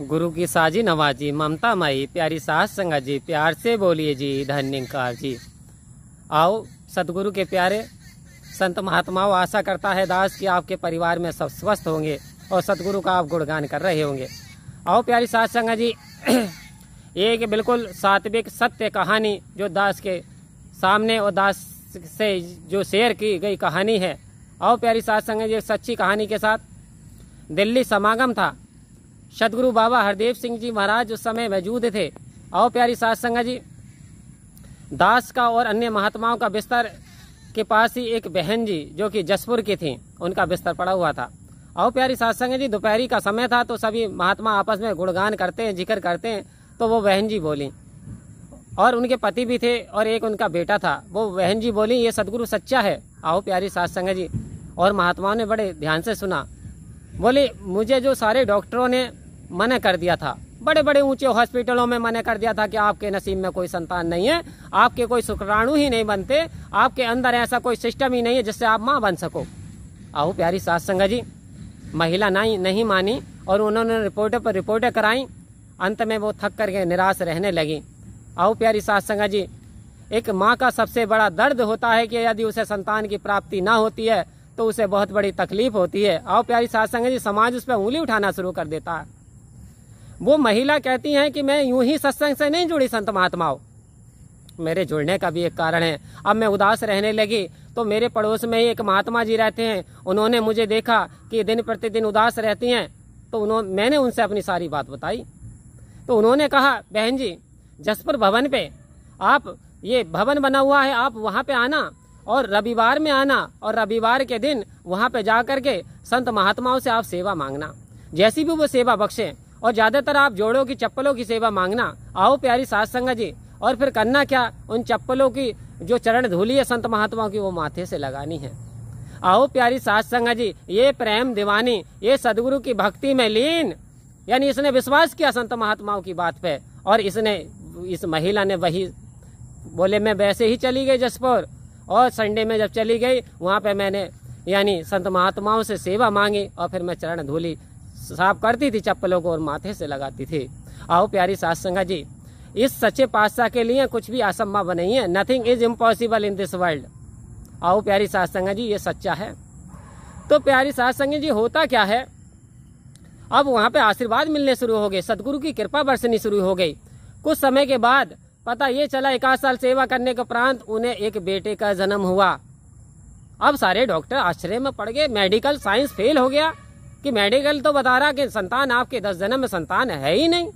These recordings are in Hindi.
गुरु की साजी नवाजी ममता माई प्यारी सास संगा जी प्यार से बोलिए जी धन्यकार जी आओ सतगुरु के प्यारे संत महात्माओं आशा करता है दास कि आपके परिवार में सब स्वस्थ होंगे और सतगुरु का आप गुणगान कर रहे होंगे आओ प्यारी सास संगा जी एक बिल्कुल सात्विक सत्य कहानी जो दास के सामने और दास से जो शेयर की गई कहानी है आओ प्यारी सास संगा जी सच्ची कहानी के साथ दिल्ली समागम था सतगुरु बाबा हरदेव सिंह जी महाराज उस समय मौजूद थे आओ प्यारी सात संगा जी दास का और अन्य महात्माओं का बिस्तर के पास ही एक बहन जी जो कि जसपुर की थी उनका बिस्तर पड़ा हुआ था आओ प्यारी सात संगा जी दोपहरी का समय था तो सभी महात्मा आपस में गुणगान करते हैं जिक्र करते हैं तो वो बहन जी बोली और उनके पति भी थे और एक उनका बेटा था वो बहन जी बोली ये सदगुरु सच्चा है आओ प्यारी सात संग जी और महात्माओं ने बड़े ध्यान से सुना बोले मुझे जो सारे डॉक्टरों ने मना कर दिया था बड़े बड़े ऊंचे हॉस्पिटलों में मना कर दिया था कि आपके नसीब में कोई संतान नहीं है आपके कोई शुक्राणु ही नहीं बनते आपके अंदर ऐसा कोई सिस्टम ही नहीं है जिससे आप माँ बन सको आओ प्यारी सास संगा जी महिला नहीं नहीं मानी और उन्होंने रिपोर्टर पर रिपोर्टें कराई अंत में वो थक करके निराश रहने लगी आओ प्यारी सास संगा जी एक माँ का सबसे बड़ा दर्द होता है कि यदि उसे संतान की प्राप्ति ना होती है तो उसे बहुत बड़ी तकलीफ होती है आओ प्यारी सास संगा जी समाज उस पर उंगली उठाना शुरू कर देता है वो महिला कहती हैं कि मैं यूं ही सत्संग से नहीं जुड़ी संत महात्माओं मेरे जुड़ने का भी एक कारण है अब मैं उदास रहने लगी तो मेरे पड़ोस में ही एक महात्मा जी रहते हैं उन्होंने मुझे देखा कि दिन प्रतिदिन उदास रहती हैं तो उन्होंने मैंने उनसे अपनी सारी बात बताई तो उन्होंने कहा बहन जी जसपुर भवन पे आप ये भवन बना हुआ है आप वहाँ पे आना और रविवार में आना और रविवार के दिन वहाँ पे जा करके संत महात्माओं से आप सेवा मांगना जैसी भी वो सेवा बख्शें और ज्यादातर आप जोड़ों की चप्पलों की सेवा मांगना आओ प्यारी सास संगा जी और फिर करना क्या उन चप्पलों की जो चरण धूली है संत महात्माओं की वो माथे से लगानी है आओ प्यारी सास संगा जी ये प्रेम दीवानी ये सदगुरु की भक्ति में लीन यानी इसने विश्वास किया संत महात्माओं की बात पे और इसने इस महिला ने वही बोले मैं वैसे ही चली गई जसपुर और संडे में जब चली गई वहाँ पे मैंने यानी संत महात्माओं से सेवा मांगी और फिर मैं चरण धूली साफ करती थी चप्पलों को और माथे से लगाती थी आओ प्यारी सास संगा जी इस सच्चे पातशाह के लिए कुछ भी असंभव नहीं है nothing is impossible in this world आओ प्यारी सास संगा जी ये सच्चा है तो प्यारी सास संघा जी होता क्या है अब वहाँ पे आशीर्वाद मिलने शुरू हो गए सदगुरु की कृपा बरसनी शुरू हो गई कुछ समय के बाद पता ये चला इक्कीस साल सेवा करने के उपरांत उन्हें एक बेटे का जन्म हुआ अब सारे डॉक्टर आश्चर्य में पड़ गए मेडिकल साइंस फेल हो गया कि मेडिकल तो बता रहा कि संतान आपके दस जन्म में संतान है ही नहीं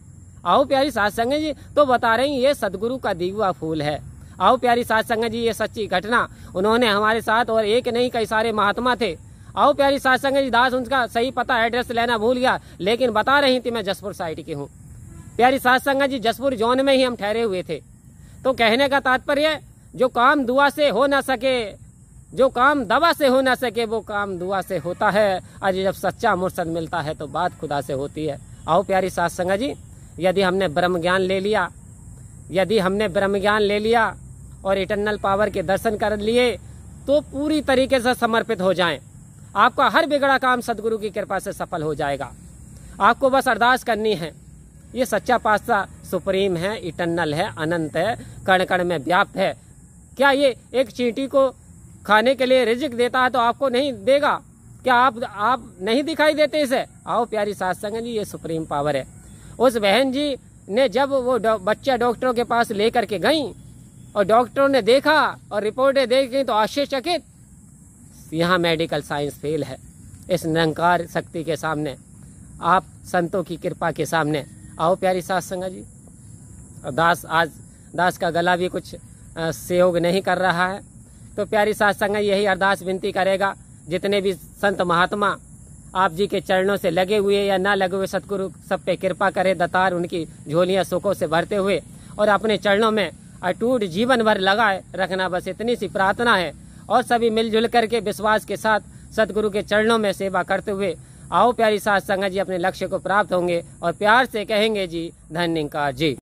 आओ प्यारी सास संग जी तो बता रहे हैं ये सदगुरु का दीवा फूल है आओ प्यारी सास संग जी ये सच्ची घटना उन्होंने हमारे साथ और एक नहीं कई सारे महात्मा थे आओ प्यारी सास संग जी दास उनका सही पता एड्रेस लेना भूल गया लेकिन बता रही थी मैं जसपुर साइड की हूँ प्यारी सास संग जी जसपुर जोन में ही हम ठहरे हुए थे तो कहने का तात्पर्य जो काम दुआ से हो ना सके जो काम दवा से हो ना सके वो काम दुआ से होता है और जब सच्चा मुर्सद मिलता है तो बात खुदा से होती है आओ प्यारी सास संगा जी यदि हमने ब्रह्म ज्ञान ले लिया यदि हमने ब्रह्म ज्ञान ले लिया और इटरनल पावर के दर्शन कर लिए तो पूरी तरीके से समर्पित हो जाएं आपका हर बिगड़ा काम सदगुरु की कृपा से सफल हो जाएगा आपको बस अरदास करनी है ये सच्चा पास्ता सुप्रीम है इटरनल है अनंत है कण कण में व्याप्त है क्या ये एक चींटी को खाने के लिए रिजिक देता है तो आपको नहीं देगा क्या आप आप नहीं दिखाई देते इसे आओ प्यारी सास संगन जी ये सुप्रीम पावर है उस बहन जी ने जब वो डौ, बच्चा डॉक्टरों के पास लेकर के गई और डॉक्टरों ने देखा और रिपोर्टें देख गई तो आश्चर्यचकित यहाँ मेडिकल साइंस फेल है इस निरंकार शक्ति के सामने आप संतों की कृपा के सामने आओ प्यारी सास संगा जी और दास आज दास का गला भी कुछ सहयोग नहीं कर रहा है तो प्यारी संग यही अरदास विनती करेगा जितने भी संत महात्मा आप जी के चरणों से लगे हुए या ना लगे हुए सतगुरु सब पे कृपा करे दतार उनकी झोलियां सुखों से भरते हुए और अपने चरणों में अटूट जीवन भर लगाए रखना बस इतनी सी प्रार्थना है और सभी मिलजुल करके विश्वास के साथ सतगुरु के चरणों में सेवा करते हुए आओ प्यारी सात संगत जी अपने लक्ष्य को प्राप्त होंगे और प्यार से कहेंगे जी धन्यकार जी